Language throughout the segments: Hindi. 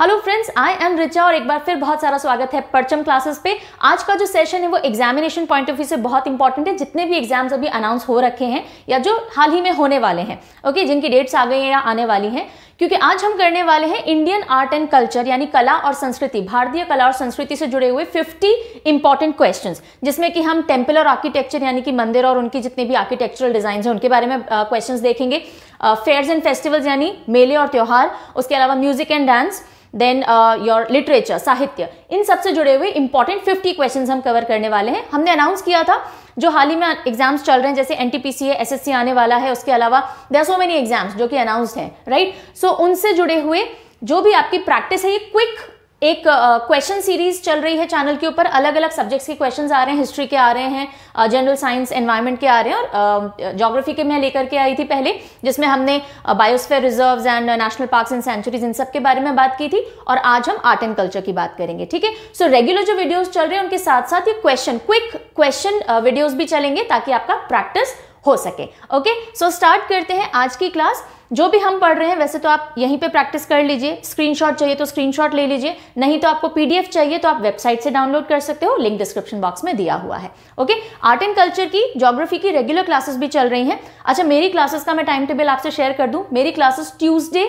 Hello friends I am Richa और एक बार फिर बहुत सारा स्वागत है परचम क्लासेस पे आज का जो सेशन है वो एग्जामिनेशन पॉइंट ऑफ व्यू से बहुत इंपॉर्टेंट है जितने भी एग्जाम्स अभी अनाउंस हो रखे हैं या जो हाल ही में होने वाले हैं ओके जिनकी डेट्स आ गई हैं या आने वाली हैं क्योंकि आज हम करने वाले हैं इंडियन आर्ट एंड कल्चर यानी कला और संस्कृति भारतीय कला और संस्कृति से जुड़े हुए 50 इंपॉर्टेंट क्वेश्चन जिसमें कि हम टेम्पल और आर्किटेक्चर यानी कि मंदिर और उनकी जितने भी आर्किटेक्चरल डिजाइन हैं उनके बारे में क्वेश्चन uh, देखेंगे फेयर्स एंड फेस्टिवल्स यानी मेले और त्यौहार उसके अलावा music and dance then your literature साहित्य इन सब से जुड़े हुए इंपॉर्टेंट 50 क्वेश्चंस हम कवर करने वाले हैं हमने अनाउंस किया था जो हाल ही में एग्जाम्स चल रहे हैं जैसे एन टी है एस आने वाला है उसके अलावा देर सो मेनी एग्जाम्स जो कि अनाउंस हैं राइट सो उनसे जुड़े हुए जो भी आपकी प्रैक्टिस है ये क्विक एक क्वेश्चन uh, सीरीज चल रही है चैनल के ऊपर अलग अलग सब्जेक्ट्स के क्वेश्चंस आ रहे हैं हिस्ट्री के आ रहे हैं जनरल साइंस एनवायरनमेंट के आ रहे हैं और जोग्राफी uh, के मैं लेकर के आई थी पहले जिसमें हमने biosphere reserves and national parks and sanctuaries इन सब के बारे में बात की थी और आज हम आर्ट एंड कल्चर की बात करेंगे ठीक है सो रेगुलर जो वीडियोज चल रहे हैं उनके साथ साथ ये क्वेश्चन क्विक क्वेश्चन वीडियोज भी चलेंगे ताकि आपका प्रैक्टिस हो सके ओके सो स्टार्ट करते हैं आज की क्लास जो भी हम पढ़ रहे हैं वैसे तो आप यहीं पे प्रैक्टिस कर लीजिए स्क्रीनशॉट चाहिए तो स्क्रीनशॉट ले लीजिए नहीं तो आपको पीडीएफ चाहिए तो आप वेबसाइट से डाउनलोड कर सकते हो लिंक डिस्क्रिप्शन बॉक्स में दिया हुआ है ओके आर्ट एंड कल्चर की जोग्राफी की रेगुलर क्लासेस भी चल रही हैं अच्छा मेरी क्लासेस का मैं टाइम टेबल आपसे शेयर कर दूँ मेरी क्लासेस ट्यूजडे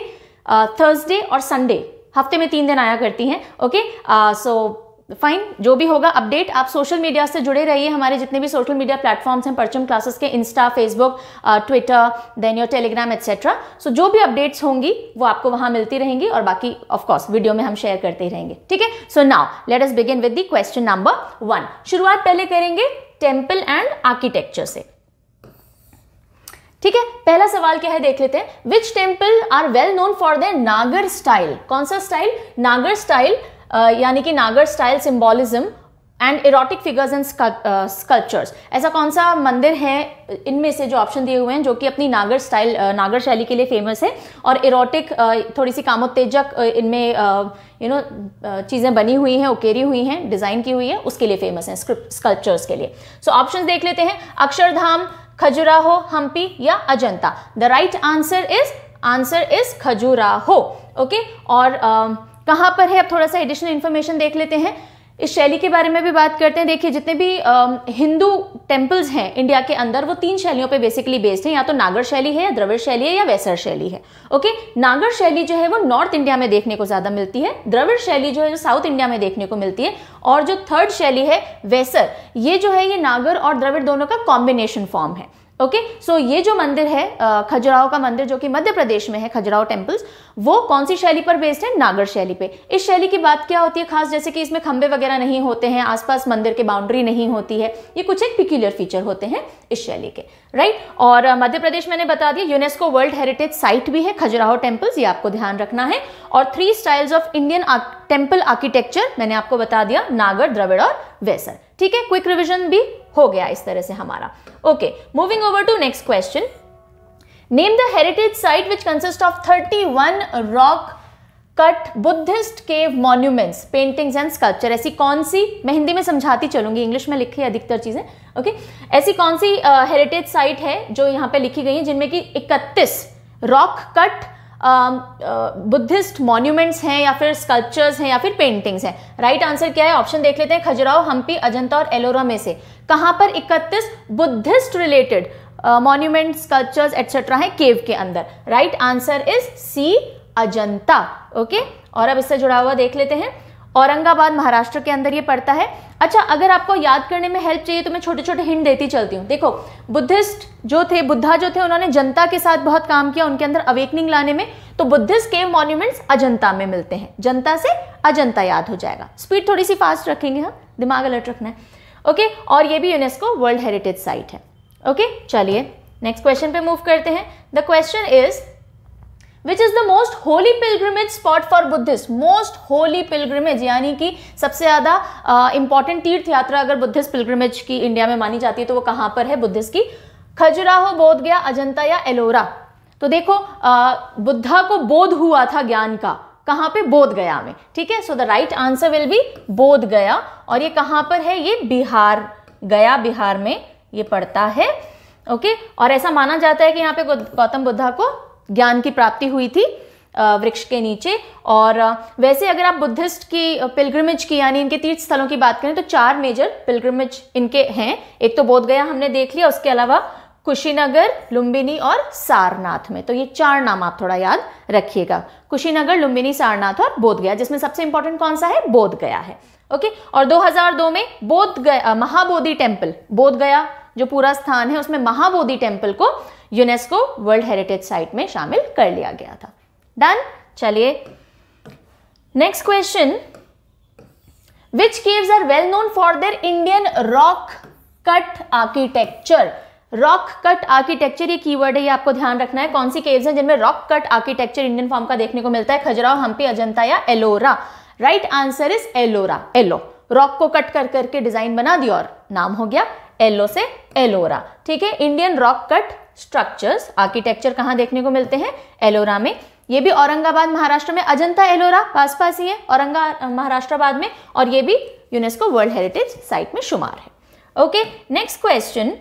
थर्सडे और संडे हफ्ते में तीन दिन आया करती हैं ओके सो uh, फाइन जो भी होगा अपडेट आप सोशल मीडिया से जुड़े रहिए हमारे जितने भी सोशल मीडिया प्लेटफॉर्म्स हैं परचम क्लासेस के Insta Facebook Twitter then your Telegram etcetera so जो भी अपडेट्स होंगी वो आपको वहां मिलती रहेंगी और बाकी ऑफकोर्स वीडियो में हम शेयर करते ही रहेंगे ठीक है so now let us begin with the question number one शुरुआत पहले करेंगे टेम्पल एंड आर्किटेक्चर से ठीक है पहला सवाल क्या है देख लेते हैं which temple are well known for the Nagar style कौन सा स्टाइल नागर स्टाइल यानी कि Nagar style symbolism and erotic figures and sculptures ऐसा कौन सा मंदिर है इनमें से जो ऑप्शन दिए हुए हैं जो कि अपनी नागर स्टाइल नागर शैली के लिए फेमस है और इरोटिक थोड़ी सी कामोत्तेजक इनमें यू नो चीज़ें बनी हुई हैं उकेरी हुई हैं डिज़ाइन की हुई है उसके लिए फेमस हैं स्कल्पचर्स के लिए सो so, ऑप्शन देख लेते हैं अक्षरधाम खजुराहो हम्पी या Ajanta the right answer is answer is Khajuraho okay और uh, कहाँ पर है अब थोड़ा सा एडिशनल इन्फॉर्मेशन देख लेते हैं इस शैली के बारे में भी बात करते हैं देखिए जितने भी हिंदू टेम्पल्स हैं इंडिया के अंदर वो तीन शैलियों पे बेसिकली बेस्ड हैं या तो नागर शैली है या द्रविड़ शैली है या वैसर शैली है ओके नागर शैली जो है वो नॉर्थ इंडिया में देखने को ज़्यादा मिलती है द्रविड़ शैली जो है जो साउथ इंडिया में देखने को मिलती है और जो थर्ड शैली है वैसर ये जो है ये नागर और द्रविड़ दोनों का कॉम्बिनेशन फॉर्म है ओके okay? सो so, ये जो मंदिर है खजुराहो का मंदिर जो कि मध्य प्रदेश में है खजुराहो टेम्पल्स वो कौन सी शैली पर बेस्ड है नागर शैली पे इस शैली की बात क्या होती है खास जैसे कि इसमें खंबे वगैरह नहीं होते हैं आसपास मंदिर के बाउंड्री नहीं होती है ये कुछ एक पिक्यूलर फीचर होते हैं इस शैली के राइट और मध्य प्रदेश मैंने बता दिया यूनेस्को वर्ल्ड हेरिटेज साइट भी है खजुराहो टेम्पल्स ये आपको ध्यान रखना है और three styles of Indian temple architecture मैंने आपको बता दिया नागर द्रविड़ और वेसर ठीक है क्विक रिविजन भी हो गया इस तरह से हमारा okay moving over to next question name the heritage site which consist of thirty one rock cut Buddhist cave monuments paintings and sculpture ऐसी कौन सी मैं हिंदी में समझाती चलूंगी इंग्लिश में लिखी अधिकतर चीज़ें ओके okay? ऐसी कौन सी हेरिटेज uh, साइट है जो यहाँ पे लिखी गई है जिनमें कि 31 rock cut Buddhist um, monuments uh, हैं या फिर स्कल्पचर्स हैं या फिर पेंटिंग्स हैं राइट आंसर क्या है ऑप्शन देख लेते हैं खजुराहो हम्पी अजंता और एलोरा में से कहाँ पर 31 Buddhist related monument sculptures etcetera हैं केव के अंदर right answer is C Ajanta okay और अब इससे जुड़ा हुआ देख लेते हैं औरंगाबाद महाराष्ट्र के अंदर ये पड़ता है अच्छा अगर आपको याद करने में हेल्प चाहिए तो मैं छोटे छोटे हिंट देती चलती हूँ देखो बुद्धिस्ट जो थे बुद्धा जो थे उन्होंने जनता के साथ बहुत काम किया उनके अंदर अवेकनिंग लाने में तो बुद्धिस्ट के मॉन्यूमेंट्स अजंता में मिलते हैं जनता से अजंता याद हो जाएगा स्पीड थोड़ी सी फास्ट रखेंगे हम हाँ? दिमाग अलर्ट रखना है ओके और ये भी यूनेस्को वर्ल्ड हेरिटेज साइट है ओके चलिए नेक्स्ट क्वेश्चन पे मूव करते हैं the question is which is the most holy pilgrimage spot for Buddhist most holy pilgrimage यानी कि सबसे ज़्यादा इंपॉर्टेंट तीर्थ यात्रा अगर बुद्धिस्ट पिलग्रिमेज की इंडिया में मानी जाती है तो वो कहाँ पर है बुद्धिस्ट की खजुराहो बोध गया अजंता या एलोरा तो देखो आ, बुद्धा को बोध हुआ था ज्ञान का कहाँ पे बोध गया में ठीक है so the right answer will be Bodh Gaya और ये कहाँ पर है ये बिहार गया बिहार में ये पड़ता है ओके और ऐसा माना जाता है कि यहाँ पे गौतम बुद्धा को ज्ञान की प्राप्ति हुई थी वृक्ष के नीचे और वैसे अगर आप बुद्धिस्ट की पिलग्रमेज की यानी इनके तीर्थ स्थलों की बात करें तो चार मेजर पिलग्रमेज इनके हैं एक तो बोध गया हमने देख लिया उसके अलावा कुशीनगर लुम्बिनी और सारनाथ में तो ये चार नाम आप थोड़ा याद रखिएगा कुशीनगर लुम्बिनी सारनाथ और बोध गया जिसमें सबसे इंपॉर्टेंट कौन सा है बोध गया है ओके और 2002 में बोध महाबोधि टेम्पल बोध जो पूरा स्थान है उसमें महाबोधि टेम्पल को यूनेस्को वर्ल्ड हेरिटेज साइट में शामिल कर लिया गया था डन चलिए next question which caves are well known for their Indian rock cut architecture rock cut architecture ये कीवर्ड है ये आपको ध्यान रखना है कौन सी केव्स हैं जिनमें rock cut architecture Indian form का देखने को मिलता है खजुराहो हम्पी अजंता या Ellora right answer is Ellora एलो रॉक को कट कर करके डिजाइन बना दिया और नाम हो गया एलो से एलोरा ठीक है Indian rock cut structures architecture कहाँ देखने को मिलते हैं एलोरा में ये भी औरंगाबाद महाराष्ट्र में अजंता एलोरा पास पास ही है औरंगा महाराष्ट्राबाद में और ये भी यूनेस्को वर्ल्ड हेरिटेज साइट में शुमार है okay next question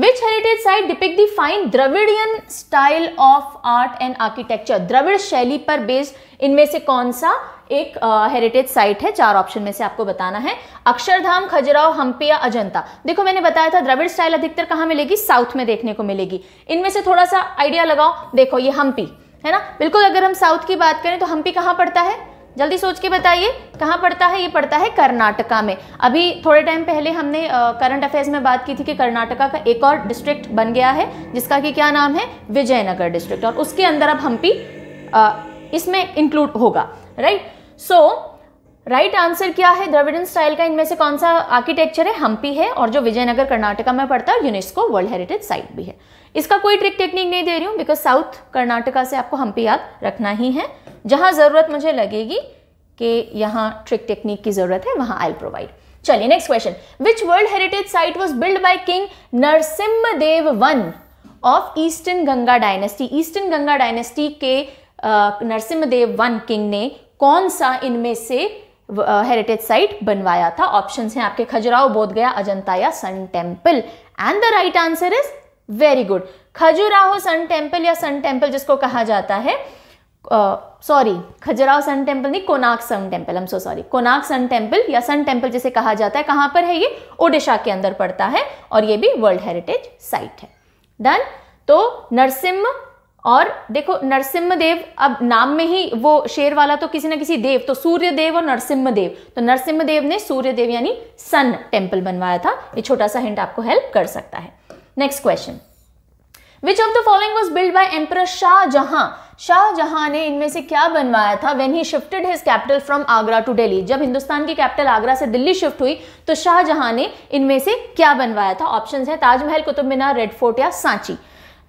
which heritage site depict the fine Dravidian style of art and architecture Dravida शैली पर बेस्ड इनमें से कौन सा एक हेरिटेज साइट है चार ऑप्शन में से आपको बताना है अक्षरधाम खजुराव हम्पी या अजंता देखो मैंने बताया था द्रविड़ स्टाइल अधिकतर कहाँ मिलेगी साउथ में देखने को मिलेगी इनमें से थोड़ा सा आइडिया लगाओ देखो ये हम्पी है ना बिल्कुल अगर हम साउथ की बात करें तो हम्पी कहाँ पड़ता है जल्दी सोच के बताइए कहाँ पड़ता है ये पड़ता है कर्नाटका में अभी थोड़े टाइम पहले हमने करंट अफेयर्स में बात की थी कि कर्नाटका का एक और डिस्ट्रिक्ट बन गया है जिसका कि क्या नाम है विजयनगर डिस्ट्रिक्ट और उसके अंदर अब हम्पी इसमें इंक्लूड होगा राइट सो राइट आंसर क्या है द्रविडन स्टाइल का इनमें से कौन सा आर्किटेक्चर है हम्पी है और जो विजयनगर कर्नाटका में पड़ता है यूनेस्को वर्ल्ड हेरिटेज साइट भी है इसका कोई ट्रिक टेक्निक नहीं दे रही हूँ बिकॉज साउथ कर्नाटका से आपको हम्पी याद रखना ही है जहाँ ज़रूरत मुझे लगेगी कि यहाँ ट्रिक टेक्निक की ज़रूरत है वहाँ आई प्रोवाइड चलिए next question which world heritage site was build by king Dev one of eastern Ganga dynasty eastern Ganga dynasty के नरसिम्ह देव वन किंग ने कौन सा इनमें से हेरिटेज साइट बनवाया था ऑप्शंस हैं आपके खजुराहो गया अजंता या sun temple and the right answer is very good Khajuraho sun temple या सन टेम्पल जिसको कहा जाता है sorry uh, Khajuraho sun temple नहीं कोनाक सन टेम्पल हम सो सॉरी कोनाक सन टेम्पल या सन टेम्पल जिसे कहा जाता है कहां पर है ये ओडिशा के अंदर पड़ता है और ये भी वर्ल्ड हेरिटेज साइट है डन तो नरसिम्ह और देखो नरसिम्ह देव अब नाम में ही वो शेर वाला तो किसी ना किसी देव तो सूर्य देव और नरसिम्ह देव तो नरसिम्ह देव ने सूर्य देव यानी सन टेम्पल बनवाया था ये छोटा सा हिंट आपको हेल्प कर सकता है next question which of the following was build by emperor Shah Jahan Shah Jahan ने इनमें से क्या बनवाया था when he shifted his capital from Agra to Delhi जब हिंदुस्तान की कैपिटल आगरा से दिल्ली शिफ्ट हुई तो शाहजहां ने इनमें से क्या बनवाया था ऑप्शन है ताजमहल कुतुब मीनार रेड फोर्ट या सांची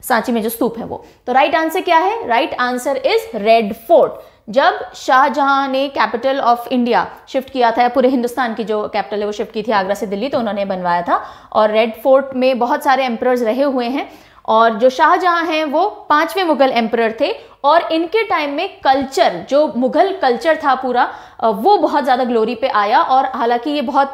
सांची में जो स्तूप है वो तो राइट आंसर क्या है right answer is red fort जब शाहजहां ने कैपिटल ऑफ इंडिया शिफ्ट किया था पूरे हिंदुस्तान की जो कैपिटल है वो शिफ्ट की थी आगरा से दिल्ली तो उन्होंने बनवाया था और रेड फोर्ट में बहुत सारे एम्प्रर्स रहे हुए हैं और जो शाहजहां हैं वो पांचवें मुगल एम्प्रर थे और इनके टाइम में कल्चर जो मुगल कल्चर था पूरा वो बहुत ज़्यादा ग्लोरी पे आया और हालांकि ये बहुत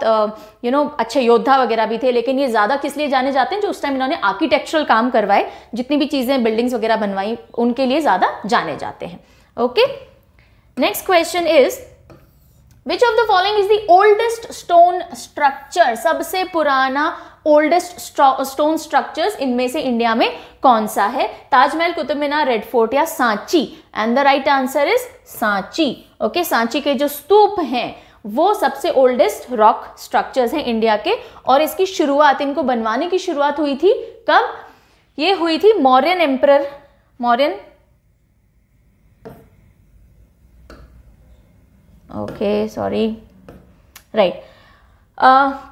यू नो अच्छे योद्धा वगैरह भी थे लेकिन ये ज़्यादा किस लिए जाने जाते हैं जो उस टाइम इन्होंने आर्किटेक्चरल काम करवाए जितनी भी चीज़ें बिल्डिंग्स वगैरह बनवाई उनके लिए ज़्यादा जाने जाते हैं okay next question is which of the following is the oldest stone structure सबसे पुराना ओल्डेस्ट स्टोन स्ट्रक्चर्स इनमें से इंडिया में कौन सा है ताजमहल कुतुब मीनार रेड फोर्ट या Sanchi and the right answer is Sanchi okay Sanchi के जो स्तूप हैं वो सबसे ओल्डेस्ट रॉक स्ट्रक्चर्स हैं इंडिया के और इसकी शुरुआत इनको बनवाने की शुरुआत हुई थी कब ये हुई थी Mauryan emperor Mauryan okay sorry right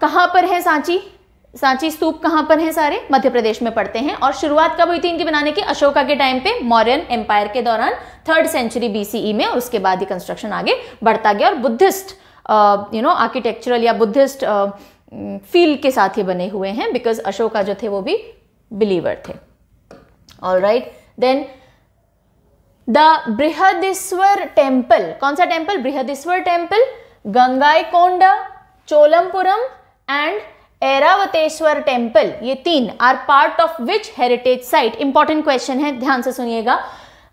कहाँ पर है सांची सांची स्तूप कहां पर हैं सारे मध्य प्रदेश में पड़ते हैं और शुरुआत कब हुई थी इनकी बनाने की अशोका के टाइम पे मौर्यन एम्पायर के दौरान थर्ड सेंचुरी बीसीई में और उसके बाद ही कंस्ट्रक्शन आगे बढ़ता गया और बुद्धिस्ट यू नो आर्किटेक्चरल या बुद्धिस्ट फील्ड के साथ ही बने हुए हैं बिकॉज अशोका जो थे वो भी बिलीवर थे all right then the Brihadeshwara temple कौन सा temple Brihadeshwara temple Gangaikonda Cholapuram and Airavatesvara temple ये तीन are part of which heritage site important question है ध्यान से सुनिएगा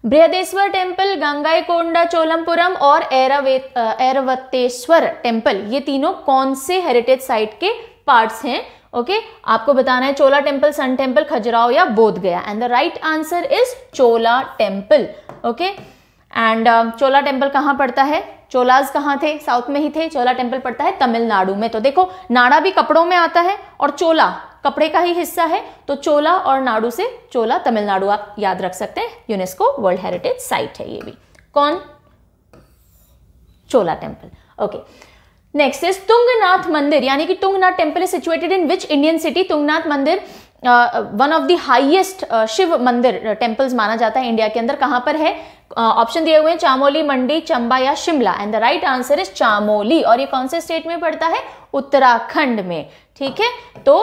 बृहदेश्वर टेम्पल गंगाईकोंडा चोलमपुरम और एरावतेश्वर टेम्पल ये तीनों कौन से हेरिटेज साइट के पार्ट्स हैं ओके okay? आपको बताना है Chola temple sun temple Khajuraho या Bodh Gaya and the right answer is Chola temple okay and Chola temple कहाँ पड़ता है चोलाज कहाँ थे साउथ में ही थे चोला टेम्पल पड़ता है तमिलनाडु में तो देखो नाड़ा भी कपड़ों में आता है और चोला कपड़े का ही हिस्सा है तो चोला और नाड़ू से चोला तमिलनाडु आप याद रख सकते हैं यूनेस्को वर्ल्ड हेरिटेज साइट है ये भी कौन Chola temple okay next is Tungnath मंदिर यानी कि Tungnath temple is situated in which Indian city Tungnath मंदिर one of the highest Shiva मंदिर टेम्पल्स uh, माना जाता है इंडिया के अंदर कहाँ पर है ऑप्शन दिए हुए हैं चामोली मंडी चंबा या Shimla and the right answer is Chamoli और ये कौन से स्टेट में पड़ता है उत्तराखंड में ठीक है तो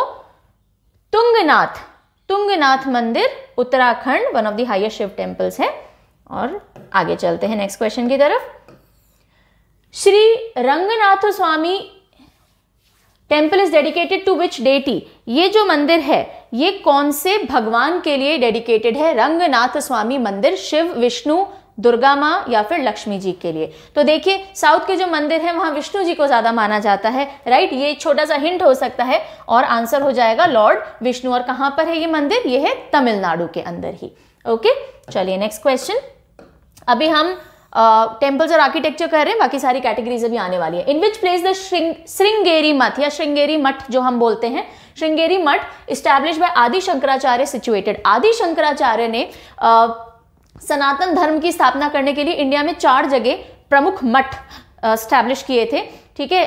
तुंगनाथ तुंगनाथ मंदिर Uttarakhand one of the highest Shiva temples है और आगे चलते हैं नेक्स्ट क्वेश्चन की तरफ Shri Ranganath Swamy temple is dedicated to which deity ये जो मंदिर है ये कौन से भगवान के लिए डेडिकेटेड है रंगनाथ स्वामी मंदिर शिव विष्णु दुर्गा माँ या फिर लक्ष्मी जी के लिए तो देखिए साउथ के जो मंदिर है वहाँ विष्णु जी को ज़्यादा माना जाता है राइट ये छोटा सा हिंट हो सकता है और आंसर हो जाएगा लॉर्ड विष्णु और कहाँ पर है ये मंदिर ये है तमिलनाडु के अंदर ही ओके चलिए नेक्स्ट क्वेश्चन अभी हम टेम्पल्स और आर्किटेक्चर कर रहे हैं बाकी सारी कैटेगरीज अभी आने वाली है in which place the Sringeri Math या श्रृंगेरी मठ जो हम बोलते हैं श्रृंगेरी मठ इस्टैब्लिश बाय आदि शंकराचार्य सिचुएटेड आदि शंकराचार्य ने uh, सनातन धर्म की स्थापना करने के लिए इंडिया में चार जगह प्रमुख मठ स्टैब्लिश किए थे ठीक है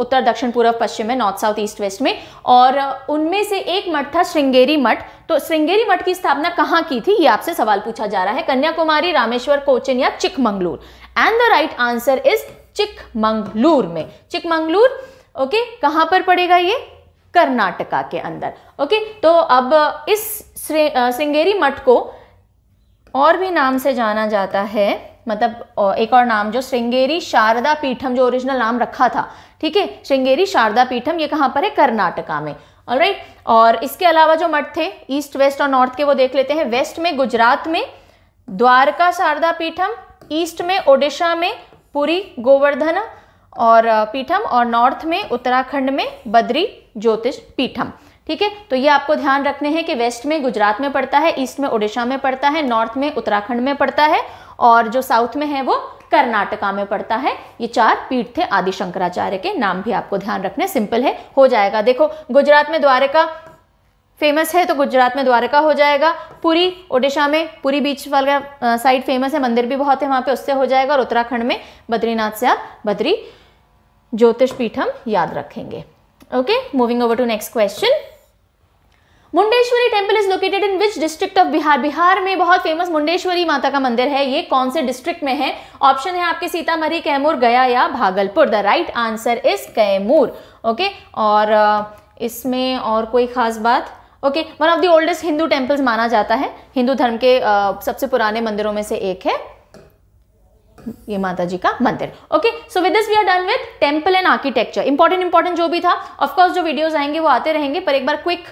उत्तर दक्षिण पूर्व पश्चिम में नॉर्थ साउथ ईस्ट वेस्ट में और उनमें से एक मठ था श्रृंगेरी मठ तो श्रृंगेरी मठ की स्थापना कहाँ की थी ये आपसे सवाल पूछा जा रहा है कन्याकुमारी रामेश्वर कोचिन या Chikmagalur and the right answer is Chikmagalur में चिकमंगलूर ओके कहाँ पर पड़ेगा ये कर्नाटका के अंदर ओके तो अब इस श्रृंगेरी मठ को और भी नाम से जाना जाता है मतलब एक और नाम जो श्रृंगेरी शारदा पीठम जो ओरिजिनल नाम रखा था ठीक है श्रृंगेरी शारदा पीठम ये कहाँ पर है कर्नाटका में और राइट और इसके अलावा जो मठ थे ईस्ट वेस्ट और नॉर्थ के वो देख लेते हैं वेस्ट में गुजरात में द्वारका शारदा पीठम ईस्ट में ओडिशा में पुरी गोवर्धन और पीठम और नॉर्थ में उत्तराखंड में बद्री ज्योतिष पीठम ठीक है तो ये आपको ध्यान रखने हैं कि वेस्ट में गुजरात में पड़ता है ईस्ट में ओडिशा में पड़ता है नॉर्थ में उत्तराखंड में पड़ता है और जो साउथ में है वो कर्नाटका में पड़ता है ये चार पीठ थे आदि शंकराचार्य के नाम भी आपको ध्यान रखने सिंपल है हो जाएगा देखो गुजरात में द्वारका फेमस है तो गुजरात में द्वारका हो जाएगा पुरी ओडिशा में पुरी बीच वाला साइड फेमस है मंदिर भी बहुत है वहां पे उससे हो जाएगा और उत्तराखंड में बद्रीनाथ से आप बद्री ज्योतिष पीठ हम याद रखेंगे okay moving over to next question Mundeshwari temple is located in which district of Bihar Bihar में बहुत फेमस मुंडेश्वरी माता का मंदिर है ये कौन से डिस्ट्रिक्ट में है ऑप्शन है आपके सीतामढ़ी कैमूर गया या Bhagalpur the right answer is Kaimur okay और इसमें और कोई खास बात okay one of the oldest Hindu temples माना जाता है हिंदू धर्म के uh, सबसे पुराने मंदिरों में से एक है ये माता जी का मंदिर okay so with this we are done with temple and architecture important important जो भी था ऑफकोर्स जो वीडियोज आएंगे वो आते रहेंगे पर एक बार क्विक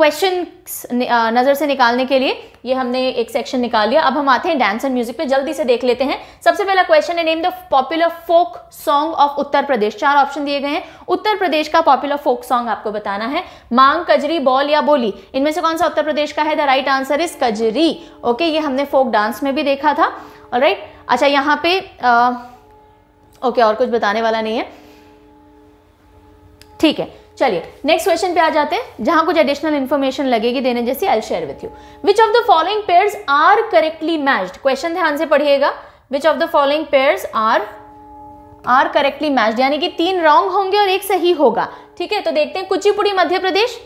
क्वेश्चन uh, नज़र से निकालने के लिए ये हमने एक सेक्शन निकाल लिया अब हम आते हैं डांस एंड म्यूजिक पे जल्दी से देख लेते हैं सबसे पहला क्वेश्चन है name the popular folk song of Uttar Pradesh चार ऑप्शन दिए गए हैं उत्तर प्रदेश का पॉपुलर फोक सॉन्ग आपको बताना है मांग कजरी बॉल या बोली इनमें से कौन सा उत्तर प्रदेश का है the right answer is Kajri okay ये हमने फोक डांस में भी देखा था राइट right? अच्छा यहाँ पे ओके uh, okay, और कुछ बताने वाला नहीं है ठीक है चलिए नेक्स्ट क्वेश्चन पे आ जाते हैं जहां कुछ एडिशनल इन्फॉर्मेशन लगेगी देने जैसी I share with you which of the following pairs are correctly matched question ध्यान से पढ़िएगा which of the following pairs are are correctly matched यानी कि तीन रॉन्ग होंगे और एक सही होगा ठीक है तो देखते हैं कुचिपुड़ी मध्य प्रदेश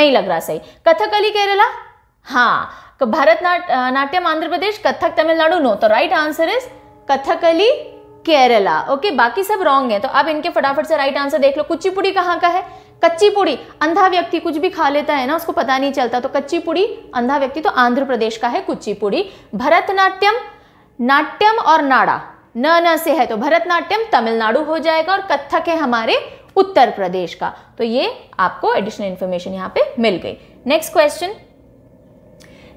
नहीं लग रहा सही कथकली केरला हाँ भारत नाट्यम आंध्र प्रदेश कथक तमिलनाडु नो तो right answer is Kathakali Kerala okay बाकी सब रॉन्ग है तो आप इनके फटाफट से राइट आंसर देख लो कुचिपुड़ी कहाँ का है कच्ची पुड़ी अंधा व्यक्ति कुछ भी खा लेता है ना उसको पता नहीं चलता तो कच्ची पुड़ी अंधा व्यक्ति तो आंध्र प्रदेश का है कुची पुड़ी भरतनाट्यम नाट्यम और नाड़ा न न से है तो भरतनाट्यम तमिलनाडु हो जाएगा और कथक है हमारे उत्तर प्रदेश का तो ये आपको एडिशनल इन्फॉर्मेशन यहाँ पे मिल गई next question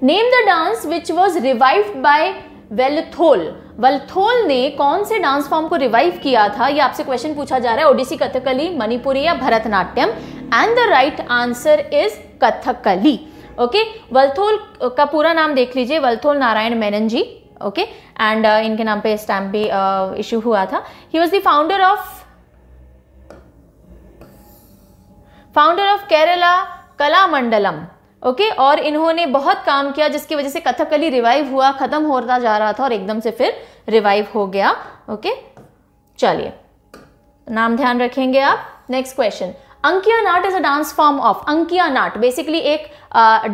name the dance which was revive by Vallathol Vallathol ने कौन से डांस फॉर्म को रिवाइव किया था ये आपसे क्वेश्चन पूछा जा रहा है ओडिसी कथकली मणिपुरी या Bharatanatyam and the right answer is Kathakali okay Vallathol का पूरा नाम देख लीजिए Vallathol Narayana Menon ji okay and uh, इनके नाम पे स्टैम्प भी इशू uh, हुआ था he was the founder of founder of Kerala Kalamandalam okay और इन्होंने बहुत काम किया जिसकी वजह से कथकली रिवाइव हुआ खत्म होता जा रहा था और एकदम से फिर रिवाइव हो गया ओके चलिए नाम ध्यान रखेंगे आप next question Ankiya Naat is a dance form of Ankiya Naat basically एक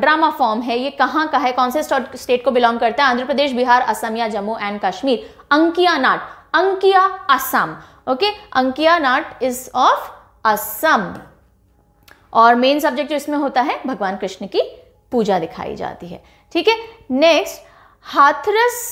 ड्रामा फॉर्म है ये कहाँ का है कौन से स्टेट को बिलोंग करता है आंध्र प्रदेश बिहार असम या Jammu and Kashmir Ankiya Naat Ankiya Assam okay Ankiya Naat is of Assam और मेन सब्जेक्ट जो इसमें होता है भगवान कृष्ण की पूजा दिखाई जाती है ठीक है next Hathras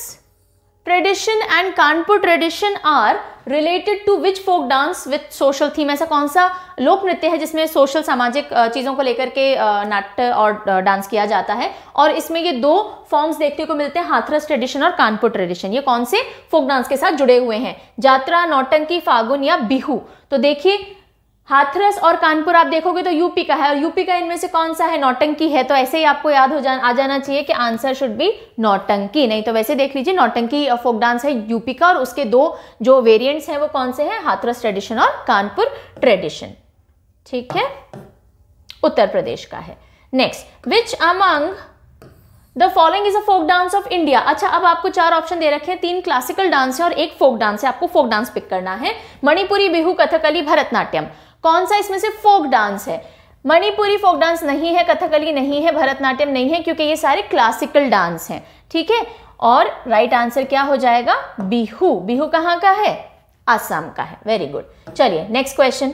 tradition and Kanpur tradition are related to which folk dance with social theme ऐसा कौन सा लोक नृत्य है जिसमें सोशल सामाजिक चीज़ों को लेकर के नाट्य और डांस किया जाता है और इसमें ये दो फॉर्म्स देखने को मिलते हैं हाथरस ट्रेडिशन और कानपुर ट्रेडिशन ये कौन से फोक डांस के साथ जुड़े हुए हैं जात्रा नौटंकी फागुन या बिहू तो देखिए हाथरस और कानपुर आप देखोगे तो यूपी का है और यूपी का इनमें से कौन सा है नौटंकी है तो ऐसे ही आपको याद हो जा आ जाना चाहिए कि आंसर शुड बी नौटंकी नहीं तो वैसे देख लीजिए नौटंकी फोक डांस है यूपी का और उसके दो जो वेरिएंट्स हैं वो कौन से हैं हाथरस ट्रेडिशन और कानपुर ट्रेडिशन ठीक है उत्तर प्रदेश का है next which among the following is a folk dance of India अच्छा अब आपको चार ऑप्शन दे रखे हैं तीन क्लासिकल डांस है और एक फोक डांस है आपको फोक डांस पिक करना है मणिपुरी बिहू कथकली भरतनाट्यम कौन सा इसमें से फोक डांस है मणिपुरी फोक डांस नहीं है कथकली नहीं है भरतनाट्यम नहीं है क्योंकि ये सारे क्लासिकल डांस हैं ठीक है और राइट right आंसर क्या हो जाएगा बिहू बिहू कहाँ का है आसाम का है वेरी गुड चलिए next question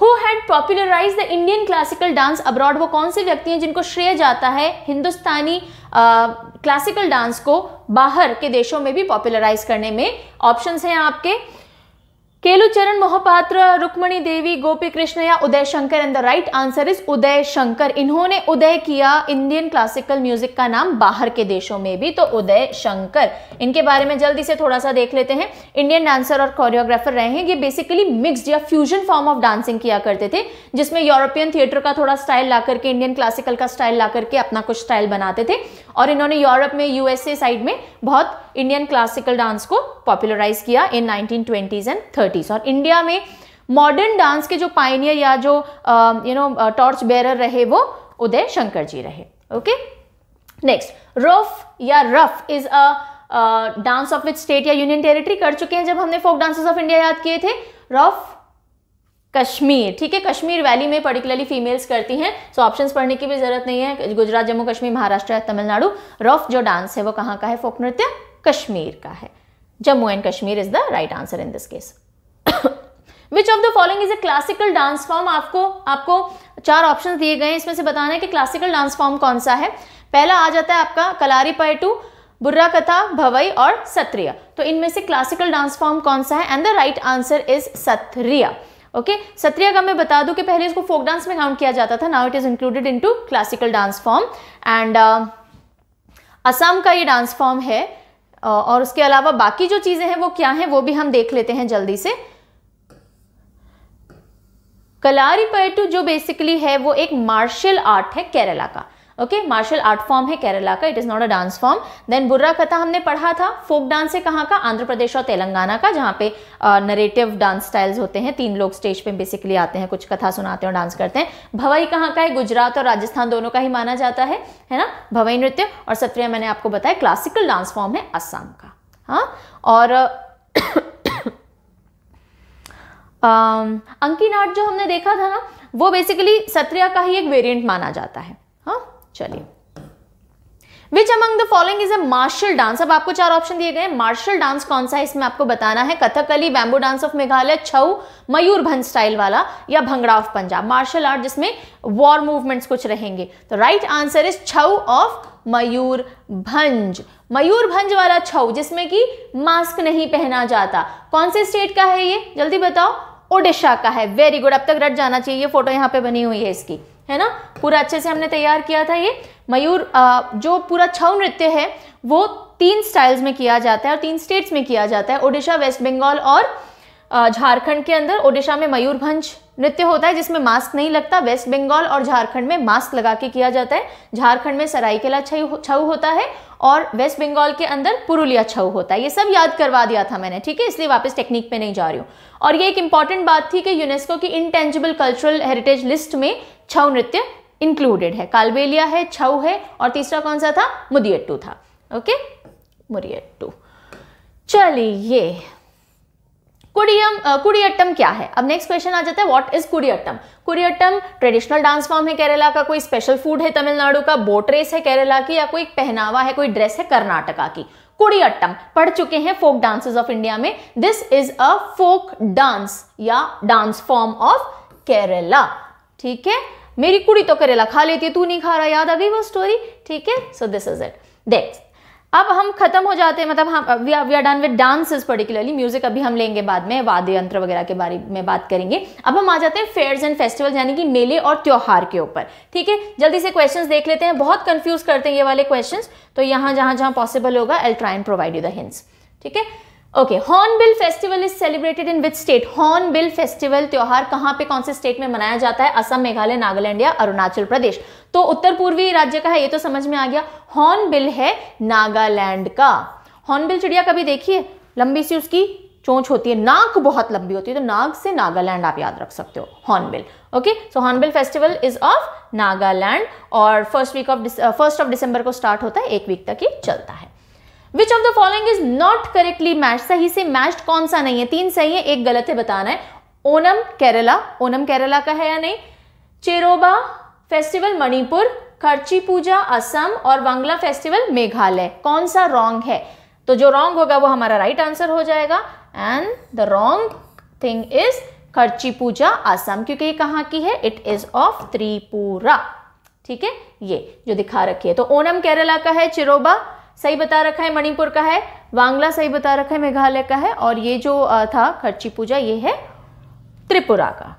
who had popularize the Indian classical dance abroad वो कौन से व्यक्ति हैं जिनको श्रेय जाता है हिंदुस्तानी क्लासिकल डांस को बाहर के देशों में भी पॉपुलराइज करने में ऑप्शंस हैं आपके मोहपात्र रुक्मणी देवी गोपी कृष्ण या Uday Shankar and the right answer is Uday Shankar इन्होंने उदय किया इंडियन क्लासिकल म्यूजिक का नाम बाहर के देशों में भी तो उदय शंकर इनके बारे में जल्दी से थोड़ा सा देख लेते हैं इंडियन डांसर और कोरियोग्राफर रहे हैं ये बेसिकली मिक्सड या फ्यूजन फॉर्म ऑफ डांसिंग किया करते थे जिसमें यूरोपियन थिएटर का थोड़ा स्टाइल ला करके इंडियन क्लासिकल का स्टाइल ला करके अपना कुछ स्टाइल बनाते थे और इन्होंने यूरोप में यूएसए साइड में बहुत इंडियन क्लासिकल डांस को पॉपुलराइज किया in nineteen and thirty thirties और इंडिया में मॉडर्न डांस के जो पाइनियर या जो यू नो टॉर्च बेरर रहे वो उदय शंकर जी रहे ओके नेक्स्ट रफ या Rauf is a dance of which state या यूनियन टेरिटरी कर चुके हैं जब हमने फोक डांसेस ऑफ इंडिया याद किए थे रफ कश्मीर ठीक है कश्मीर वैली में पर्टिकुलरली फीमेल्स करती हैं सो ऑप्शन ऑप्शंस पढ़ने की भी जरूरत नहीं है गुजरात जम्मू कश्मीर महाराष्ट्र तमिलनाडु रफ जो डांस है वो कहाँ का है फोक नृत्य कश्मीर का है Jammu and Kashmir is the right answer in this case which of the following is a classical dance form आपको आपको चार ऑप्शन दिए गए हैं इसमें से बताना है कि क्लासिकल डांस फॉर्म कौन सा है पहला आ जाता है आपका कलारी पैटू बुर्रा कथा भवई और सत्रिया तो इनमें से क्लासिकल डांस फॉर्म कौन सा है and the right answer is Sattriya okay Sattriya का मैं बता दूं कि पहले इसको फोक डांस में काउंट किया जाता था now it is included into classical dance form and Assam का ये डांस फॉर्म है uh, और उसके अलावा बाकी जो चीज़ें हैं वो क्या हैं वो भी हम देख लेते हैं जल्दी से कलारी पैटू जो बेसिकली है वो एक मार्शल आर्ट है केरला का ओके मार्शल आर्ट फॉर्म है केरला का it is not a dance form then Burra Katha हमने पढ़ा था फोक डांस है कहाँ का आंध्र प्रदेश और तेलंगाना का जहाँ पे नरेटिव डांस स्टाइल्स होते हैं तीन लोग स्टेज पे बेसिकली आते हैं कुछ कथा सुनाते हैं और डांस करते हैं भवई कहाँ का है गुजरात और राजस्थान दोनों का ही माना जाता है है ना भवई नृत्य और सत्रिया मैंने आपको बताया क्लासिकल डांस फॉर्म है असम का हाँ और अंकिन आर्ट जो हमने देखा था ना वो बेसिकली सत्रिया का ही एक वेरिएंट माना जाता है हाँ चलिए which among the following is a martial dance अब आपको चार ऑप्शन दिए गए मार्शल डांस कौन सा है इसमें आपको बताना है Kathakali bamboo dance of Meghalaya Chhau Mayurbhanj style वाला या Bhangra of Punjab martial art जिसमें वॉर मूवमेंट्स कुछ रहेंगे तो right answer is Chhau of Mayurbhanj Mayurbhanj वाला छऊ जिसमें कि मास्क नहीं पहना जाता कौन से स्टेट का है ये जल्दी बताओ ओडिशा का है वेरी गुड अब तक रट जाना चाहिए ये फोटो यहाँ पे बनी हुई है इसकी है ना पूरा अच्छे से हमने तैयार किया था ये मयूर जो पूरा छऊ नृत्य है वो तीन स्टाइल्स में किया जाता है और तीन स्टेट्स में किया जाता है ओडिशा वेस्ट बंगाल और झारखंड के अंदर ओडिशा में मयूरभंज नृत्य होता है जिसमें मास्क नहीं लगता वेस्ट बंगाल और झारखंड में मास्क लगा के किया जाता है झारखंड में सरायकेला छऊ होता है और वेस्ट बंगाल के अंदर पुरुलिया छऊ होता है ये सब याद करवा दिया था मैंने ठीक है इसलिए वापस टेक्निक पे नहीं जा रही हूँ और ये एक इंपॉर्टेंट बात थी कि यूनेस्को की इनटेंजिबल कल्चरल हेरिटेज लिस्ट में छऊ नृत्य इंक्लूडेड है कालबेलिया है छऊ है और तीसरा कौन सा था मुदियट्टू था ओके मुरियट्टू चलिए कुड़ियम कुड़ियट्टम क्या है अब नेक्स्ट क्वेश्चन आ जाता है what is Koodiyattam Koodiyattam traditional dance form है केरला का कोई स्पेशल फूड है तमिलनाडु का बोट रेस है केरला की या कोई पहनावा है कोई ड्रेस है कर्नाटका की कुड़ियट्टम पढ़ चुके हैं फोक डांसेस ऑफ इंडिया में this is a folk dance या डांस फॉर्म ऑफ केरला ठीक है मेरी कुड़ी तो करेला खा लेती है तू नहीं खा रहा याद आ गई वो स्टोरी ठीक है सो दिस इज इट देख अब हम खत्म हो जाते हैं मतलब हम we are done with dances particularly music अभी हम लेंगे बाद में वाद्य यंत्र वगैरह के बारे में बात करेंगे अब हम आ जाते हैं फेयर्स एंड फेस्टिवल यानी कि मेले और त्यौहार के ऊपर ठीक है जल्दी से क्वेश्चंस देख लेते हैं बहुत कंफ्यूज करते हैं ये वाले क्वेश्चन तो यहाँ जहाँ जहाँ पॉसिबल होगा I'll try and provide you the hints ठीक है okay Hornbill Festival is celebrated in which state Hornbill Festival त्योहार कहां पे कौन से स्टेट में मनाया जाता है असम मेघालय नागालैंड या अरुणाचल प्रदेश तो उत्तर पूर्वी राज्य का है ये तो समझ में आ गया हॉर्नबिल है नागालैंड का हॉर्नबिल चिड़िया कभी देखिए लंबी सी उसकी चोंच होती है नाक बहुत लंबी होती है तो नाग से नागालैंड आप याद रख सकते हो Hornbill okay so Hornbill Festival is of Nagaland और first week of first of December को स्टार्ट होता है एक वीक तक ये चलता है which of the following is not correctly match सही से मैच कौन सा नहीं है तीन सही है एक गलत है बताना है ओनम केरला ओनम केरला का है या नहीं चेरोबा फेस्टिवल मणिपुर खर्ची पूजा असम और बांग्ला फेस्टिवल मेघालय कौन सा रॉन्ग है तो जो रॉन्ग होगा वो हमारा राइट right आंसर हो जाएगा and the wrong thing is Kharchi Puja Assam क्योंकि ये कहाँ की है इट इज ऑफ त्रिपुरा ठीक है ये जो दिखा रखी है तो ओनम केरला का है चिरोबा सही बता रखा है मणिपुर का है वांगला सही बता रखा है मेघालय का है और ये जो था खर्ची पूजा ये है त्रिपुरा का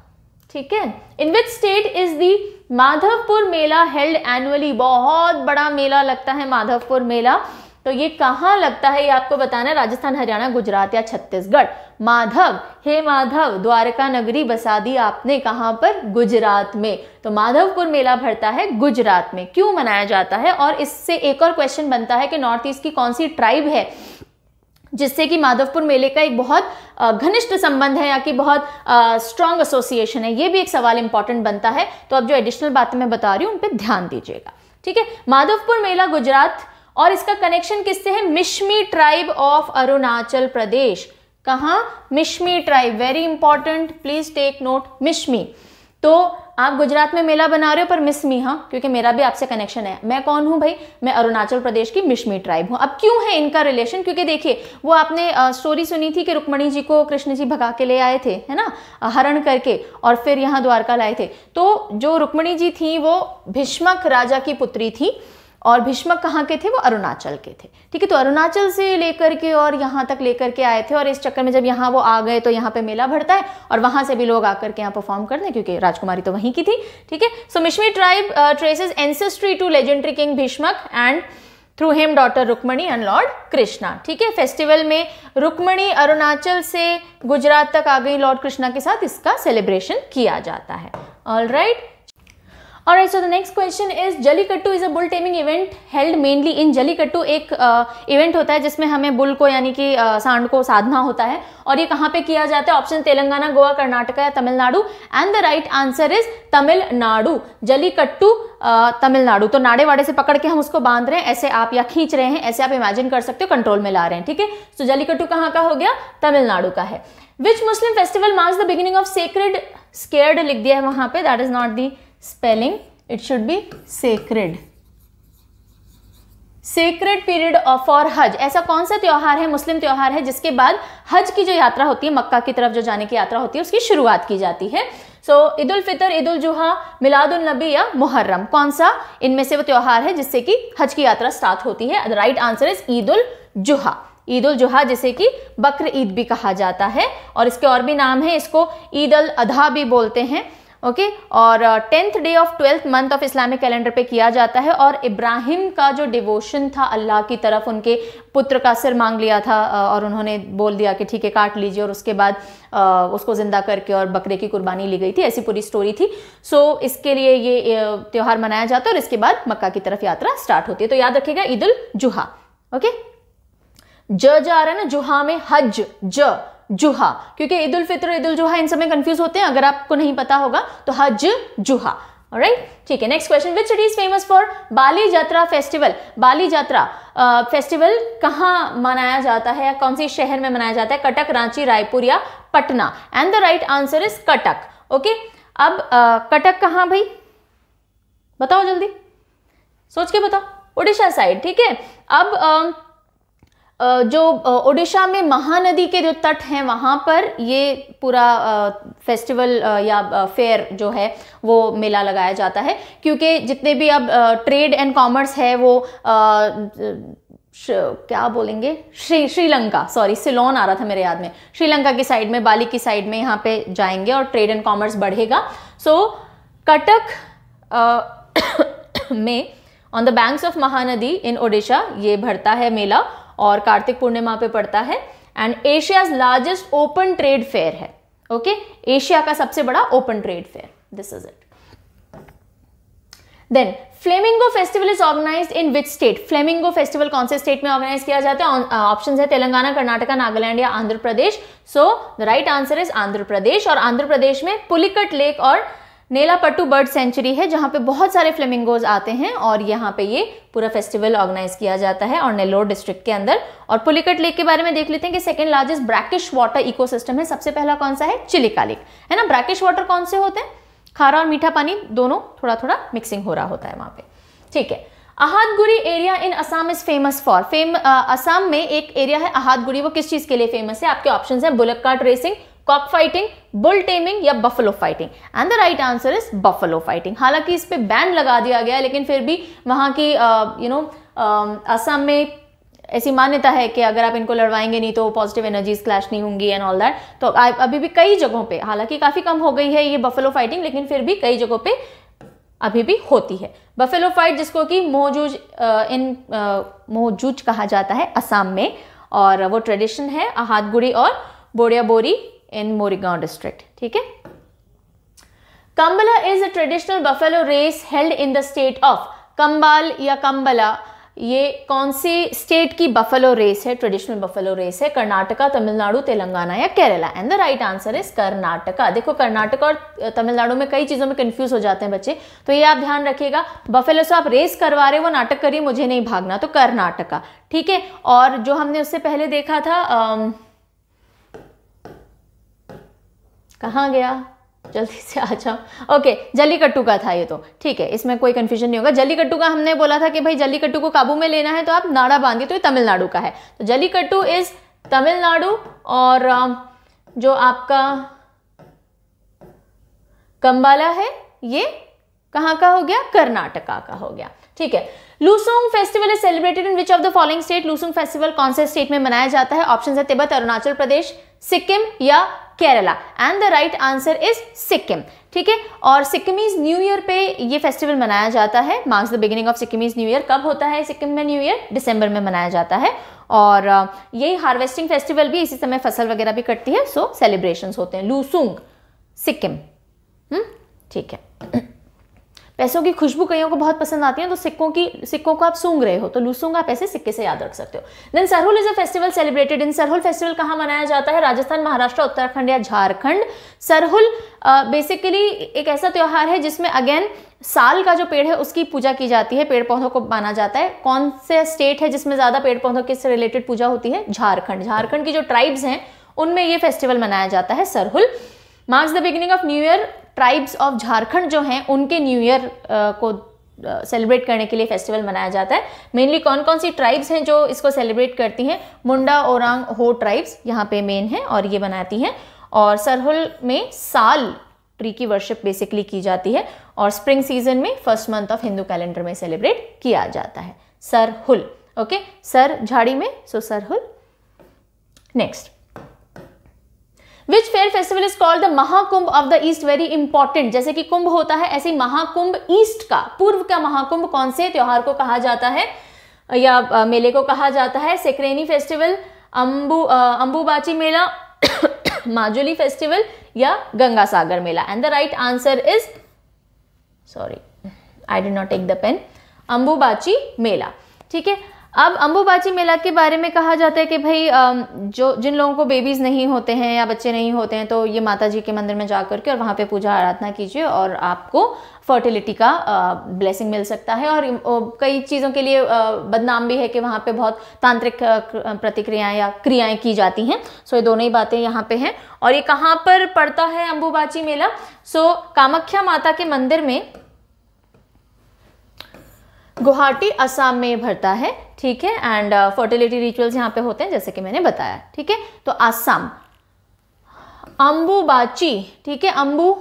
ठीक है in which state is the Madhavpur Mela held annually बहुत बड़ा मेला लगता है माधवपुर मेला तो ये कहाँ लगता है ये आपको बताना है राजस्थान हरियाणा गुजरात या छत्तीसगढ़ माधव हे माधव द्वारका नगरी बसादी आपने कहाँ पर गुजरात में तो माधवपुर मेला भरता है गुजरात में क्यों मनाया जाता है और इससे एक और क्वेश्चन बनता है कि नॉर्थ ईस्ट की कौन सी ट्राइब है जिससे कि माधवपुर मेले का एक बहुत घनिष्ठ संबंध है या कि बहुत स्ट्रांग एसोसिएशन है ये भी एक सवाल इंपॉर्टेंट बनता है तो अब जो एडिशनल बातें मैं बता रही हूँ उन पर ध्यान दीजिएगा ठीक है माधवपुर मेला गुजरात और इसका कनेक्शन किससे है मिश्मी ट्राइब ऑफ अरुणाचल प्रदेश कहा Mishmi tribe very important please take note Mishmi तो आप गुजरात में मेला बना रहे हो पर मिसमी हाँ क्योंकि मेरा भी आपसे कनेक्शन है मैं कौन हूँ भाई मैं अरुणाचल प्रदेश की मिशमी ट्राइब हूँ अब क्यों है इनका रिलेशन क्योंकि देखिए वो आपने आ, स्टोरी सुनी थी कि रुक्मणी जी को कृष्ण जी भगा के ले आए थे है ना हरण करके और फिर यहाँ द्वारका लाए थे तो जो रुक्मणी जी थी वो भीष्मक राजा की पुत्री थी और भीष्मक कहाँ के थे वो अरुणाचल के थे ठीक है तो अरुणाचल से लेकर के और यहाँ तक लेकर के आए थे और इस चक्कर में जब यहाँ वो आ गए तो यहाँ पे मेला भरता है और वहाँ से भी लोग आकर के यहाँ परफॉर्म करते हैं क्योंकि राजकुमारी तो वहीं की थी ठीक है so Mishmi tribe traces ancestry to legendary king Bhishmak and through his daughter Rukmini and lord Krishna ठीक है फेस्टिवल में रुक्मणी अरुणाचल से गुजरात तक आ गई लॉर्ड कृष्णा के साथ इसका सेलिब्रेशन किया जाता है ऑल राइट right? और so the next question is Jallikattu is a bull taming event held mainly in Jallikattu एक इवेंट uh, होता है जिसमें हमें बुल को यानी कि uh, सांड को साधना होता है और ये कहाँ पे किया जाता है ऑप्शन तेलंगाना गोवा कर्नाटका या Tamil Nadu and the right answer is Tamil Nadu Jallikattu Tamil Nadu तो नाड़े वाड़े से पकड़ के हम उसको बांध रहे हैं ऐसे आप या खींच रहे हैं ऐसे आप इमेजिन कर सकते हो कंट्रोल में ला रहे हैं ठीक है सो जलीकट्टू कहाँ का हो गया तमिलनाडु का है which Muslim festival marks the beginning of sacred scared लिख दिया है वहां पे that is not the spelling it should be sacred sacred period for Hajj ऐसा कौन सा त्यौहार है मुस्लिम त्यौहार है जिसके बाद हज की जो यात्रा होती है मक्का की तरफ जो जाने की यात्रा होती है उसकी शुरुआत की जाती है सो ईद उल फितर ईद उल जुहा मिलादुल नबी या मुहर्रम कौन सा इनमें से वो त्यौहार है जिससे कि हज की यात्रा स्टार्ट होती है right answer is Eid ul Zuha Eid ul Zuha जिसे कि बकर ईद भी कहा जाता है और इसके और भी नाम है इसको ईद अल अधा भी बोलते हैं ओके और tenth day of twelfth month of Islamic calendar पे किया जाता है और इब्राहिम का जो डिवोशन था अल्लाह की तरफ उनके पुत्र का सिर मांग लिया था uh, और उन्होंने बोल दिया कि ठीक है काट लीजिए और उसके बाद uh, उसको ज़िंदा करके और बकरे की कुर्बानी ली गई थी ऐसी पूरी स्टोरी थी सो इसके लिए ये त्यौहार मनाया जाता है और इसके बाद मक्का की तरफ यात्रा स्टार्ट होती है तो याद रखेगा ईद उल जुहा ओके ज जा रहा है ना जुहा में हज ज जुहा क्योंकि ईद उल फितर ईद उल जुहा इन समय कंफ्यूज होते हैं अगर आपको नहीं पता होगा तो हज जुहा राइट ठीक है next question which city is famous for Bali Yatra festival Bali Yatra festival कहाँ मनाया जाता है कौन सी शहर में मनाया जाता है कटक रांची रायपुर या Patna and the right answer is Cuttack okay अब uh, कटक कहाँ भाई बताओ जल्दी सोच के बताओ उड़ीसा साइड ठीक है अब uh, जो ओडिशा में महानदी के जो तट हैं वहाँ पर ये पूरा फेस्टिवल या फेयर जो है वो मेला लगाया जाता है क्योंकि जितने भी अब ट्रेड एंड कॉमर्स है वो क्या बोलेंगे श्री श्रीलंका सॉरी सिलोन आ रहा था मेरे याद में श्रीलंका की साइड में बाली की साइड में यहाँ पे जाएंगे और ट्रेड एंड कॉमर्स बढ़ेगा सो so, कटक में on the banks of Mahanadi in Odisha ये भरता है मेला और कार्तिक पूर्णिमा पे पड़ता है and Asia's largest open trade fair okay okay okay? Asia का सबसे बड़ा open trade fair this is it then Flamingo Festival is organize in which state Flamingo Festival कौन से स्टेट में ऑर्गेनाइज किया जाता है ऑप्शन uh, है तेलंगाना कर्नाटका नागालैंड या Andhra Pradesh so the right answer is Andhra Pradesh और आंध्र प्रदेश में पुलिकट लेक और नेलापट्टू बर्ड सेंचुरी है जहाँ पे बहुत सारे फ्लेमिंगोज आते हैं और यहाँ पे ये पूरा फेस्टिवल ऑर्गेनाइज किया जाता है और नेल्लोर डिस्ट्रिक्ट के अंदर और पुलिकट लेक के बारे में देख लेते हैं कि second largest brackish water ecosystem है सबसे पहला कौन सा है चिलिका लेक है ना ब्रैकिश वाटर कौन से होते हैं खारा और मीठा पानी दोनों थोड़ा थोड़ा मिक्सिंग हो रहा होता है वहाँ पे ठीक है Ahadguri area in Assam is famous for fame Assam में एक एरिया है अहादगुरी वो किस चीज़ के लिए फेमस है आपके ऑप्शन हैं bullock cart racing cock fighting bull taming या buffalo fighting and the right answer is buffalo fighting हालांकि इस पर बैन लगा दिया गया लेकिन फिर भी वहां की you uh, know um, Assam में ऐसी मान्यता है कि अगर आप इनको लड़वाएंगे नहीं तो पॉजिटिव एनर्जीज क्लैश नहीं होंगी एंड ऑल दैट तो अभी भी कई जगहों पे हालांकि काफ़ी कम हो गई है ये बफेलो फाइटिंग लेकिन फिर भी कई जगहों पे अभी भी होती है बफेलो फाइट जिसको कि मोहजूज uh, इन uh, मोहजूज कहा जाता है असम में और वो ट्रेडिशन है हाथ और बोरिया बोरी इन मोरीगांव डिस्ट्रिक्ट ठीक है Kambala is a traditional buffalo race held in the state of Kambala या कंबला ये कौन सी स्टेट की बफलो रेस है ट्रेडिशनल बफलो रेस है कर्नाटका तमिलनाडु तेलंगाना या Kerala and the right answer is Karnataka देखो कर्नाटका और तमिलनाडु में कई चीज़ों में कंफ्यूज हो जाते हैं बच्चे तो ये आप ध्यान रखिएगा बफेलो से आप रेस करवा रहे हो नाटक करिए मुझे नहीं भागना तो कर्नाटका ठीक है और जो हमने उससे पहले देखा था आ, कहाँ गया जल्दी से आ जाओ ओके जली कट्टू का था ये तो ठीक है इसमें कोई कन्फ्यूजन नहीं होगा जली कट्टू का हमने बोला था कि भाई जली कट्टू को काबू में लेना है तो आप नाड़ा बांधिए तो ये तमिलनाडु का है तो जली कट्टू इज तमिलनाडु और um, जो आपका कंबाला है ये कहाँ का हो गया कर्नाटका का हो गया ठीक है Losoong festival is celebrated in which of the following state Losoong festival कौन से स्टेट में मनाया जाता है ऑप्शन है तिब्बत अरुणाचल प्रदेश सिक्किम या Kerala and the right answer is Sikkim ठीक है और सिक्किमीज न्यू ईयर पे ये फेस्टिवल मनाया जाता है marks the beginning of Sikkimese new year कब होता है सिक्किम में न्यू ईयर दिसंबर में मनाया जाता है और यही हार्वेस्टिंग फेस्टिवल भी इसी समय फसल वगैरह भी कटती है सो सेलिब्रेशंस होते हैं लूसुंग सिक्किम हम्म? ठीक है पैसों की खुशबू कईयों को बहुत पसंद आती है तो सिक्कों की सिक्कों को आप सूंघ रहे हो तो लूसूंग आप ऐसे सिक्के से याद रख सकते हो then Sarhul is a festival celebrated in Sarhul festival कहाँ मनाया जाता है राजस्थान महाराष्ट्र उत्तराखंड या झारखंड सरहुल बेसिकली एक ऐसा त्यौहार है जिसमें अगेन साल का जो पेड़ है उसकी पूजा की जाती है पेड़ पौधों को माना जाता है कौन से स्टेट है जिसमें ज़्यादा पेड़ पौधों के से रिलेटेड पूजा होती है झारखंड झारखंड की जो ट्राइब्स हैं उनमें ये फेस्टिवल मनाया जाता है Sarhul marks the beginning of new year tribes of Jharkhand जो हैं उनके न्यू ईयर को सेलिब्रेट करने के लिए फेस्टिवल मनाया जाता है मेनली कौन कौन सी ट्राइब्स हैं जो इसको सेलिब्रेट करती हैं मुंडा ओरांग हो ट्राइब्स यहाँ पे मेन है और ये बनाती हैं और सरहुल में साल ट्री की वर्शिप बेसिकली की जाती है और स्प्रिंग सीजन में first month of Hindu calendar में सेलिब्रेट किया जाता है सरहुल ओके सर झाड़ी में so Sarhul next which fair festival is called the Mahakumbh of the east very important जैसे कि कुंभ होता है ऐसे महाकुंभ ईस्ट का पूर्व का महाकुंभ कौन से त्योहार को कहा जाता है या मेले को कहा जाता है सेक्रेनी फेस्टिवल अंबू अंबुबाची मेला माजुली फेस्टिवल या Ganga Sagar Mela and the right answer is sorry I did not take the pen Ambubachi Mela ठीक है अब अम्बुबाची मेला के बारे में कहा जाता है कि भाई जो जिन लोगों को बेबीज़ नहीं होते हैं या बच्चे नहीं होते हैं तो ये माता जी के मंदिर में जा करके और वहाँ पे पूजा आराधना कीजिए और आपको फर्टिलिटी का ब्लेसिंग मिल सकता है और कई चीज़ों के लिए बदनाम भी है कि वहाँ पे बहुत तांत्रिक प्रतिक्रियाएं या क्रियाएं की जाती हैं सो ये दोनों ही बातें यहाँ पे हैं और ये कहाँ पर पड़ता है अम्बुबाची मेला सो कामाख्या माता के मंदिर में गुवाहाटी असम में भरता है ठीक है एंड फर्टिलिटी रिचुअल्स यहाँ पे होते हैं जैसे कि मैंने बताया ठीक है तो असम अंबुबाची ठीक है अंबू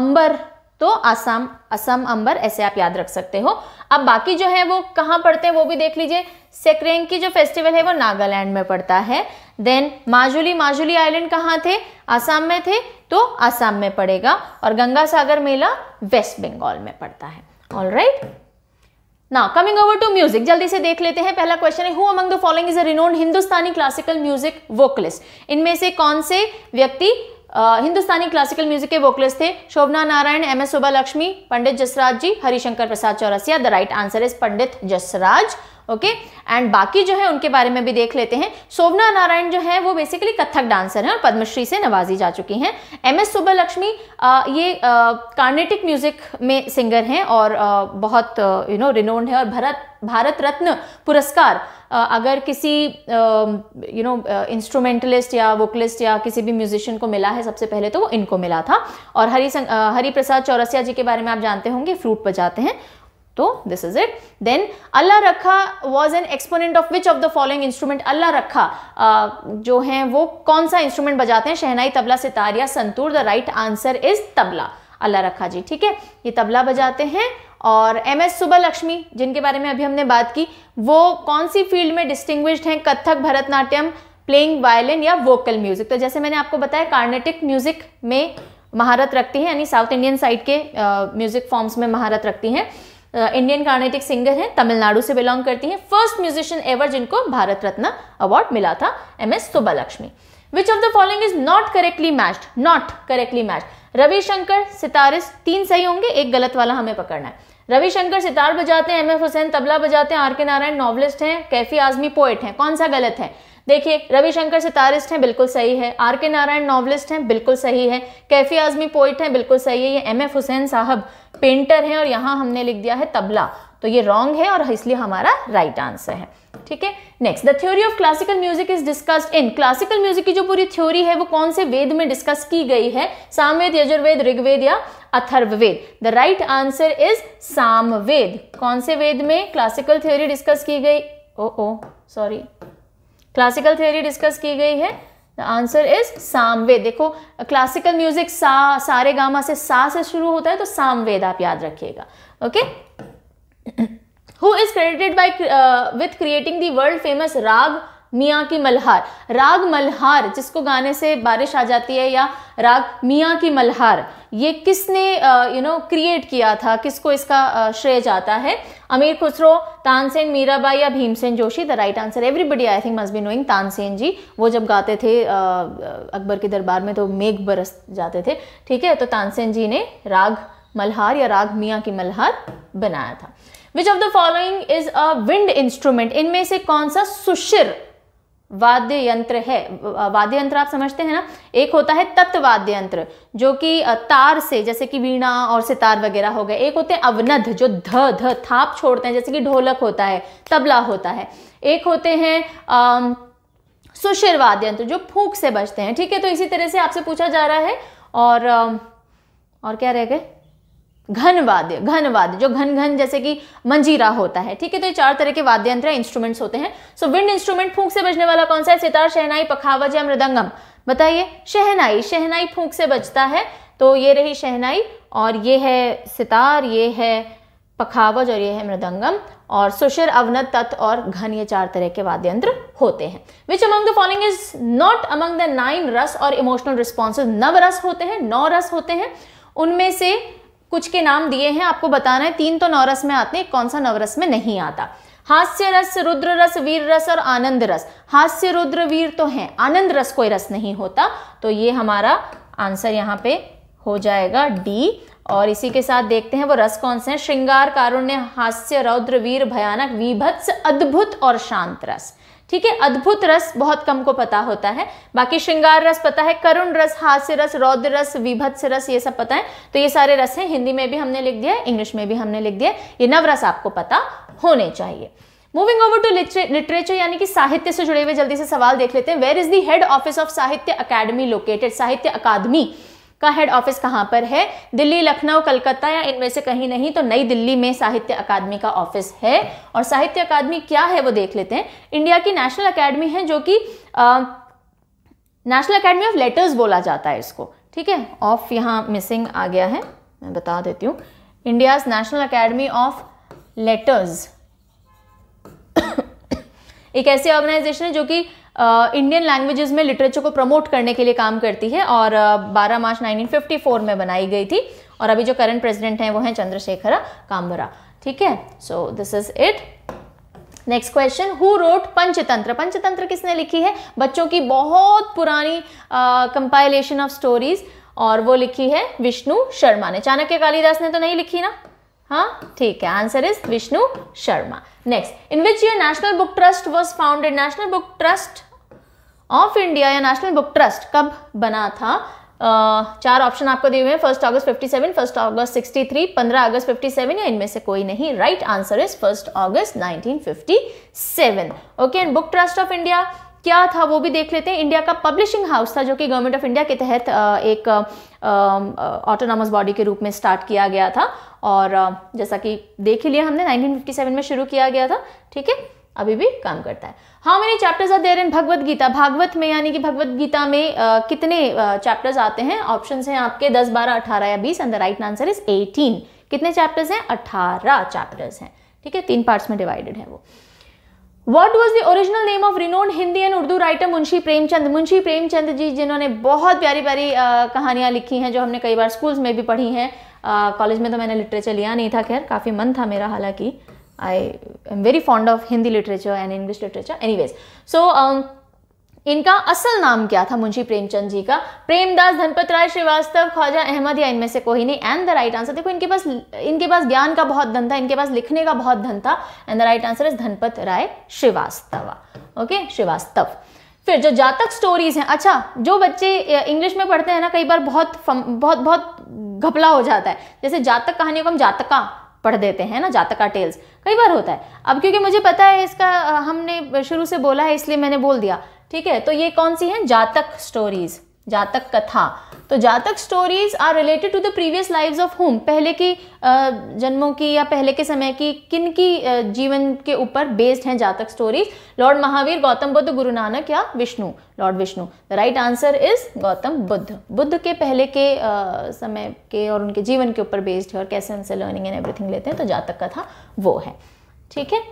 अंबर तो असम असम अंबर ऐसे आप याद रख सकते हो अब बाकी जो है वो कहाँ पड़ते हैं वो भी देख लीजिए सेक्रेंग की जो फेस्टिवल है वो नागालैंड में पड़ता है देन माजुली माजुली आइलैंड कहाँ थे असम में थे तो असम में पड़ेगा और गंगा सागर मेला वेस्ट बंगाल में पड़ता है ऑल राइट right? ना कमिंग ओवर टू म्यूजिक जल्दी से देख लेते हैं पहला क्वेश्चन है who among the following is a renowned Hindustani classical music vocalist इनमें से कौन से व्यक्ति आ, हिंदुस्तानी क्लासिकल म्यूजिक के वोकलिस्ट थे Shobhana Narayan M S Shobha Lakshmi Pandit Jasraj ji Harishankar Prasad Chaurasia the right answer is Pandit Jasraj okay and बाकी जो है उनके बारे में भी देख लेते हैं शोभना नारायण जो है वो बेसिकली कथक डांसर हैं और पद्मश्री से नवाजी जा चुकी हैं एम एस सुब्बलक्ष्मी ये कार्नेटिक म्यूजिक में सिंगर हैं और आ, बहुत यू नो रिनोन्ड है और भरत भारत रत्न पुरस्कार अगर किसी यू नो इंस्ट्रूमेंटलिस्ट या वोकलिस्ट या किसी भी म्यूजिशियन को मिला है सबसे पहले तो वो इनको मिला था और हरी हरिप्रसाद हरी प्रसाद चौरसिया जी के बारे में आप जानते होंगे फ्लूट बजाते हैं तो this is it then Allah Rakha was an exponent of which of the following instrument Allah Rakha जो है वो कौन सा इंस्ट्रूमेंट बजाते हैं शहनाई तबला सितार या santoor the right answer is tabla Allah Rakha ji ठीक है ये तबला बजाते हैं और एम एस सुबह लक्ष्मी जिनके बारे में अभी हमने बात की वो कौन सी फील्ड में डिस्टिंग्विश्ड हैं कथक भरतनाट्यम प्लेइंग वायलिन या वोकल म्यूजिक तो जैसे मैंने आपको बताया कार्नेटिक म्यूजिक में महारत रखती हैं यानी साउथ इंडियन साइड के म्यूजिक uh, फॉर्म्स में महारत रखती हैं इंडियन कार्नेटिक सिंगर हैं तमिलनाडु से बिलोंग करती हैं फर्स्ट म्यूजिशियन एवर जिनको भारत रत्न अवार्ड मिला था M S Subbulakshmi which of the following is not correctly matched not correctly matched Ravishankar sitarist तीन सही होंगे एक गलत वाला हमें पकड़ना है रविशंकर सितार बजाते हैं एम एफ हुसैन तबला बजाते हैं आर के नारायण नॉवलिस्ट हैं कैफी आजमी पोएट हैं कौन सा गलत है देखिए रविशंकर सितारिस्ट हैं बिल्कुल सही है आर के नारायण नॉवलिस्ट हैं बिल्कुल सही है कैफी आजमी पोइट हैं बिल्कुल सही है ये एम एफ हुसैन साहब पेंटर हैं और यहाँ हमने लिख दिया है तबला तो ये रॉन्ग है और इसलिए हमारा राइट right आंसर है ठीक है next the theory of classical music is discussed in classical music की जो पूरी थ्योरी है वो कौन से वेद में डिस्कस की गई है सामवेद यजुर्वेद ऋग्वेद या Atharvaveda the right answer is Samaveda कौन से वेद में क्लासिकल थ्योरी डिस्कस की गई oh oh sorry classical theory discuss की गई है द आंसर इज सामवेद देखो क्लासिकल म्यूजिक सा सारे गामा से सा से शुरू होता है तो सामवेद आप याद रखिएगा okay who is credited by with creating the world famous raga Miyan की मल्हार राग मल्हार जिसको गाने से बारिश आ जाती है या राग मियाँ की मल्हार ये किसने यू नो क्रिएट किया था किसको इसका श्रेय जाता है अमीर खुसरो तानसेन मीराबाई या Bhimsen Joshi the right answer everybody I think must be knowing Tansen ji वो जब गाते थे अकबर के दरबार में तो मेघ बरस जाते थे ठीक है तो तानसेन जी ने राग मल्हार या राग मियाँ की मल्हार बनाया था which of the following is a wind instrument इनमें से कौन सा सुशिर वाद्य यंत्र है वाद्य यंत्र आप समझते हैं ना एक होता है तत्वाद्य यंत्र जो कि तार से जैसे कि वीणा और सितार वगैरह हो गए एक होते हैं अवनध जो ध ध थाप छोड़ते हैं जैसे कि ढोलक होता है तबला होता है एक होते हैं आ, सुशिर वाद्य यंत्र जो फूक से बजते हैं ठीक है तो इसी तरह से आपसे पूछा जा रहा है और और क्या रह गए घन वाद्य घन वाद्य जो घन घन जैसे कि मंजीरा होता है ठीक है तो ये चार तरह के वाद्य यंत्र इंस्ट्रूमेंट्स होते हैं सो विंड इंस्ट्रूमेंट फूंक से बजने वाला कौन सा है सितार शहनाई पखावज या मृदंगम बताइए शहनाई शहनाई फूंक से बजता है तो ये रही शहनाई और ये है सितार ये है पखावज और ये है मृदंगम और सुशिर अवनत तत् और घन ये चार तरह के वाद्य यंत्र होते हैं which among the following is not among the nine rasa और इमोशनल रिस्पॉन्स नव रस होते हैं नौ रस होते हैं उनमें से कुछ के नाम दिए हैं आपको बताना है तीन तो नवरस में आते हैं कौन सा नवरस में नहीं आता हास्य रस रुद्र रस वीर रस और आनंद रस हास्य रुद्र वीर तो हैं आनंद रस कोई रस नहीं होता तो ये हमारा आंसर यहाँ पे हो जाएगा डी और इसी के साथ देखते हैं वो रस कौन से हैं श्रृंगार कारुण्य हास्य रौद्र वीर भयानक विभत्स अद्भुत और शांत रस ठीक है अद्भुत रस बहुत कम को पता होता है बाकी श्रृंगार रस पता है करुण रस हास्य रस रौद्र रस विभत्स रस ये सब पता है तो ये सारे रस हैं हिंदी में भी हमने लिख दिया है इंग्लिश में भी हमने लिख दिया है ये नवरस आपको पता होने चाहिए मूविंग ओवर टू लिटरेचर यानी कि साहित्य से जुड़े हुए जल्दी से सवाल देख लेते हैं where is the head office of Sahitya Academy located Sahitya Akademi का हेड ऑफिस कहाँ पर है दिल्ली लखनऊ कलकत्ता या इनमें से कहीं नहीं तो नई दिल्ली में साहित्य अकादमी का ऑफिस है और साहित्य अकादमी क्या है वो देख लेते हैं इंडिया की नेशनल अकेडमी है जो कि नेशनल अकेडमी ऑफ लेटर्स बोला जाता है इसको ठीक है ऑफ यहाँ मिसिंग आ गया है मैं बता देती हूँ India's National Academy of Letters एक ऐसी ऑर्गेनाइजेशन है जो कि इंडियन लैंग्वेजेस में लिटरेचर को प्रमोट करने के लिए काम करती है और बारह मार्च 1954 में बनाई गई थी और अभी जो करंट प्रेसिडेंट हैं वो हैं चंद्रशेखर काम्बरा ठीक है so this is it next question who wrote Panchatantra Panchatantra किसने लिखी है बच्चों की बहुत पुरानी कंपाइलेशन ऑफ स्टोरीज और वो लिखी है विष्णु शर्मा ने चाणक्य कालिदास ने तो नहीं लिखी ना हाँ ठीक है answer is Vishnu Sharma next in which year National Book Trust was founded National Book Trust of India या नेशनल बुक ट्रस्ट कब बना था आ, चार ऑप्शन आपको दिए हुए हैं फर्स्ट अगस्त 57, फर्स्ट अगस्त 63, 15 अगस्त 57 या इनमें से कोई नहीं right answer is first August 1957 okay and Book Trust of India क्या था वो भी देख लेते हैं इंडिया का पब्लिशिंग हाउस था जो कि गवर्नमेंट ऑफ इंडिया के तहत एक ऑटोनॉमस बॉडी के रूप में स्टार्ट किया गया था और जैसा कि देख ही लिया हमने 1957 में शुरू किया गया था ठीक है अभी भी काम करता है how many chapters are there in Bhagavad Gita Bhagwat में यानी कि भगवत गीता में आ, कितने चैप्टर्स आते हैं ऑप्शन हैं आपके 10, 12, 18 या 20 and the right answer is 18 कितने चैप्टर्स हैं 18 चैप्टर्स हैं ठीक है तीन पार्ट्स में डिवाइडेड है वो what was the original name of renowned Hindi and Urdu writer Munshi Premchand Munshi Premchand ji जिन्होंने बहुत प्यारी प्यारी कहानियां लिखी हैं जो हमने कई बार स्कूल्स में भी पढ़ी हैं कॉलेज में तो मैंने लिटरेचर लिया नहीं था खैर काफ़ी मन था मेरा हालांकि I am very fond of Hindi literature and English literature. Anyways, so um, इनका असल नाम क्या था मुंशी प्रेमचंद जी का प्रेमदास धनपत राय श्रीवास्तव ख्वाजा अहमद या इनमें से कोई नहीं एंड द राइट आंसर देखो इनके पास इनके पास ज्ञान का बहुत धन था इनके पास लिखने का बहुत धन था and the right answer is Dhanpat Rai Srivastava okay Srivastava फिर जो जातक स्टोरीज हैं अच्छा जो बच्चे इंग्लिश में पढ़ते हैं ना कई बार बहुत बहुत बहुत घपला हो जाता है जैसे जातक कहानियों को हम जातका पढ़ देते हैं ना जातक का टेल्स कई बार होता है अब क्योंकि मुझे पता है इसका हमने शुरू से बोला है इसलिए मैंने बोल दिया ठीक है तो ये कौन सी है जातक स्टोरीज़ जातक कथा तो Jataka stories are related to the previous lives of home पहले की जन्मों की या पहले के समय की किन की जीवन के ऊपर बेस्ड हैं जातक स्टोरीज लॉर्ड महावीर गौतम बुद्ध गुरु नानक या Vishnu lord Vishnu the right answer is Gautam Buddha Buddha के पहले के समय के और उनके जीवन के ऊपर बेस्ड है और कैसे उनसे लर्निंग एंड एवरीथिंग लेते हैं तो जातक कथा वो है ठीक है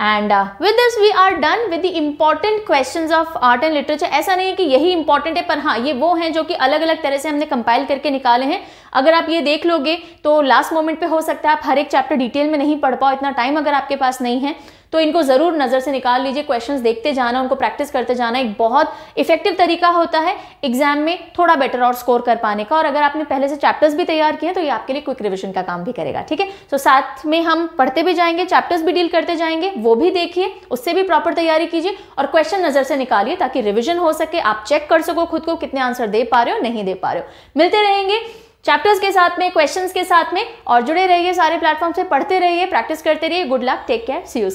and with this we are done with the important question of art and literature ऐसा नहीं है कि यही इंपॉर्टेंट है पर हाँ ये वो हैं जो कि अलग अलग तरह से हमने कंपाइल करके निकाले हैं अगर आप ये देख लोगे तो लास्ट मोमेंट पे हो सकता है आप हर एक चैप्टर डिटेल में नहीं पढ़ पाओ इतना टाइम अगर आपके पास नहीं है तो इनको ज़रूर नज़र से निकाल लीजिए क्वेश्चन देखते जाना उनको प्रैक्टिस करते जाना एक बहुत इफेक्टिव तरीका होता है एग्जाम में थोड़ा बेटर और स्कोर कर पाने का और अगर आपने पहले से चैप्टर्स भी तैयार किए हैं तो ये आपके लिए क्विक रिविजन का काम भी करेगा ठीक है सो तो साथ में हम पढ़ते भी जाएंगे चैप्टर्स भी डील करते जाएंगे वो भी देखिए उससे भी प्रॉपर तैयारी कीजिए और क्वेश्चन नज़र से निकालिए ताकि रिविजन हो सके आप चेक कर सको खुद को कितने आंसर दे पा रहे हो नहीं दे पा रहे हो मिलते रहेंगे चैप्टर्स के साथ में क्वेश्चंस के साथ में और जुड़े रहिए सारे प्लेटफॉर्म से पढ़ते रहिए प्रैक्टिस करते रहिए good luck take care see you